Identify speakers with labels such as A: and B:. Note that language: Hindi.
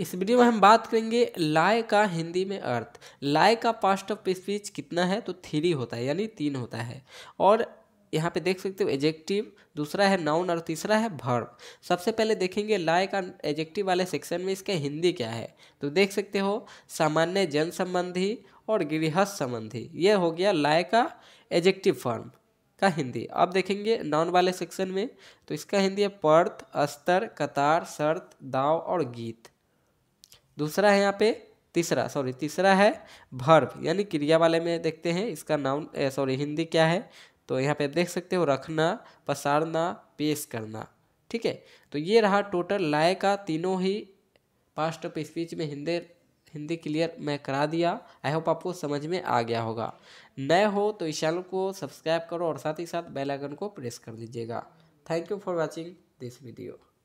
A: इस वीडियो में हम बात करेंगे लाय का हिंदी में अर्थ लाय का पास्ट ऑफ स्पीच कितना है तो थ्री होता है यानी तीन होता है और यहाँ पे देख सकते हो एजेक्टिव दूसरा है नाउन और तीसरा है भर्व सबसे पहले देखेंगे लाय का एजेक्टिव वाले सेक्शन में इसका हिंदी क्या है तो देख सकते हो सामान्य जन संबंधी और गृहस्थ संबंधी यह हो गया लाय का एजेक्टिव फॉर्म का हिंदी अब देखेंगे नॉन वाले सेक्शन में तो इसका हिंदी है पर्थ अस्तर कतार शर्त दाव और गीत दूसरा है यहाँ पे तीसरा सॉरी तीसरा है भर्व यानी क्रिया वाले में देखते हैं इसका नाउन सॉरी हिंदी क्या है तो यहाँ पे देख सकते हो रखना पसारना पेश करना ठीक है तो ये रहा टोटल लाए का तीनों ही पास्ट ऑफ स्पीच में हिंदी हिंदी क्लियर मैं करा दिया आई होप आपको समझ में आ गया होगा नए हो तो इस चैनल को सब्सक्राइब करो और साथ ही साथ बेल आइकन को प्रेस कर दीजिएगा thank you for watching this video